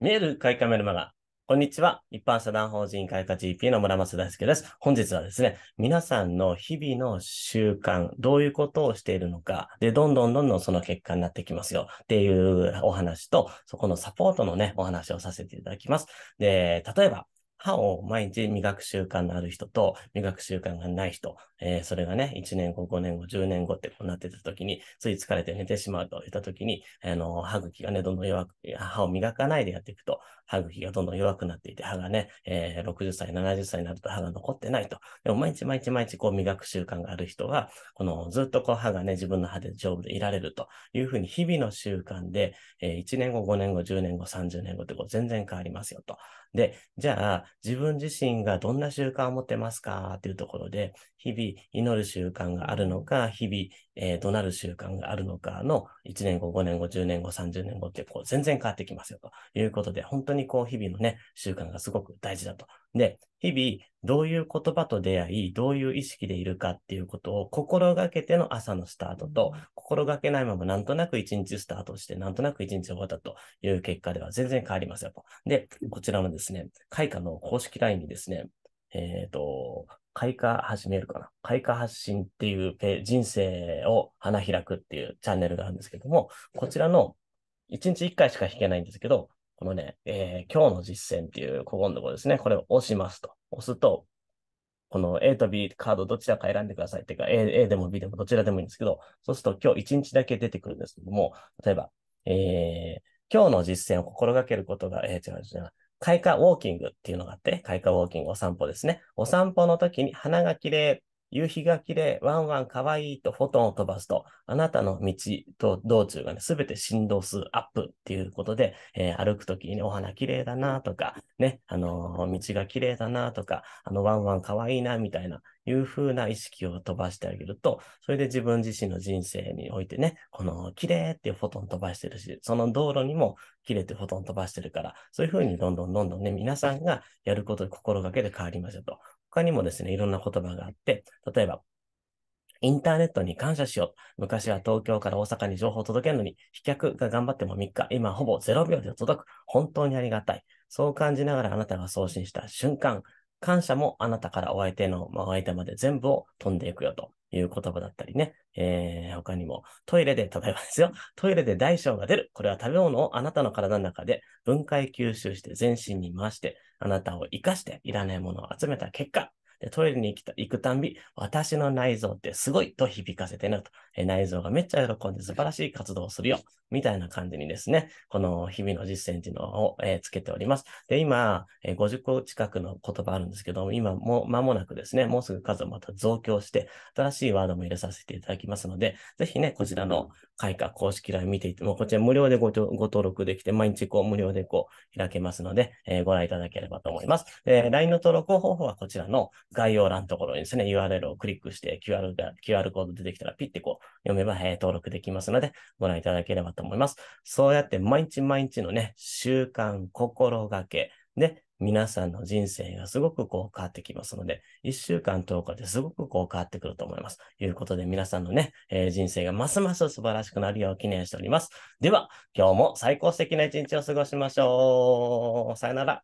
見える会カメルマガ。こんにちは。一般社団法人会科 GP の村松大輔です。本日はですね、皆さんの日々の習慣、どういうことをしているのか、で、どんどんどんどんその結果になってきますよっていうお話と、そこのサポートのね、お話をさせていただきます。で、例えば、歯を毎日磨く習慣のある人と磨く習慣がない人、えー、それがね、1年後、5年後、10年後ってこうなってた時に、つい疲れて寝てしまうといった時に、あの、歯茎がね、どんどん弱く、歯を磨かないでやっていくと、歯茎がどんどん弱くなっていて、歯がね、えー、60歳、70歳になると歯が残ってないと。でも毎日毎日毎日こう磨く習慣がある人は、このずっとこう歯がね、自分の歯で丈夫でいられるというふうに日々の習慣で、えー、1年後、5年後、10年後、30年後ってこう全然変わりますよと。で、じゃあ、自分自身がどんな習慣を持ってますかというところで、日々祈る習慣があるのか、日々、えー、怒鳴る習慣があるのかの1年後、5年後、10年後、30年後ってこう全然変わってきますよということで、本当にこう日々のね、習慣がすごく大事だとで、日々、どういう言葉と出会い、どういう意識でいるかっていうことを心がけての朝のスタートと、心がけないままなんとなく一日スタートして、なんとなく一日終わったという結果では全然変わりますよと。で、こちらのですね、開花の公式 LINE にですね、えっ、ー、と、開花始めるかな。開花発信っていうペ人生を花開くっていうチャンネルがあるんですけども、こちらの1日1回しか弾けないんですけど、このね、えー、今日の実践っていうここのところですね。これを押しますと。押すと、この A と B カードどちらか選んでくださいっていうか A、A でも B でもどちらでもいいんですけど、そうすると今日1日だけ出てくるんですけども、例えば、えー、今日の実践を心がけることが、えー、違う違う。開花ウォーキングっていうのがあって、開花ウォーキング、お散歩ですね。お散歩の時に鼻がきれい夕日が綺麗、ワンワン可愛いとフォトンを飛ばすと、あなたの道と道中がね、すべて振動数アップっていうことで、えー、歩くときに、お花綺麗だなとか、ね、あのー、道が綺麗だなとか、あの、ワンワン可愛いなみたいな、いう風な意識を飛ばしてあげると、それで自分自身の人生においてね、この綺麗っていうフォトン飛ばしてるし、その道路にも綺麗ってフォトン飛ばしてるから、そういう風にどんどんどんどんね、皆さんがやることで心がけで変わりましたと。他にもですね、いろんな言葉があって、例えば、インターネットに感謝しよう。昔は東京から大阪に情報を届けるのに、飛脚が頑張っても3日、今ほぼ0秒で届く。本当にありがたい。そう感じながらあなたが送信した瞬間、感謝もあなたからお相手の、まあ、お相手まで全部を飛んでいくよという言葉だったりね。えー、他にも、トイレで、例えばですよ。トイレで大小が出る。これは食べ物をあなたの体の中で分解吸収して全身に回して、あなたを生かしていらないものを集めた結果、でトイレに行きた行くたんび、私の内臓ってすごいと響かせてなと、えー、内臓がめっちゃ喜んで素晴らしい活動をするよ。みたいな感じにですね、この日々の実践っていうのを、えー、つけております。で、今、えー、50個近くの言葉あるんですけども、今も間もなくですね、もうすぐ数をまた増強して、新しいワードも入れさせていただきますので、ぜひね、こちらの開花公式 LINE 見ていても、こちら無料でご登録できて、毎日こう無料でこう開けますので、えー、ご覧いただければと思います。え LINE の登録方法はこちらの概要欄のところにですね、URL をクリックして QR, QR コード出てきたらピッてこう読めば、え登録できますので、ご覧いただければと思います。思います。そうやって毎日毎日のね、習慣、心がけで、皆さんの人生がすごくこう変わってきますので、1週間10日ですごくこう変わってくると思います。ということで皆さんのね、えー、人生がますます素晴らしくなるよう記念しております。では、今日も最高素敵な一日を過ごしましょう。さよなら。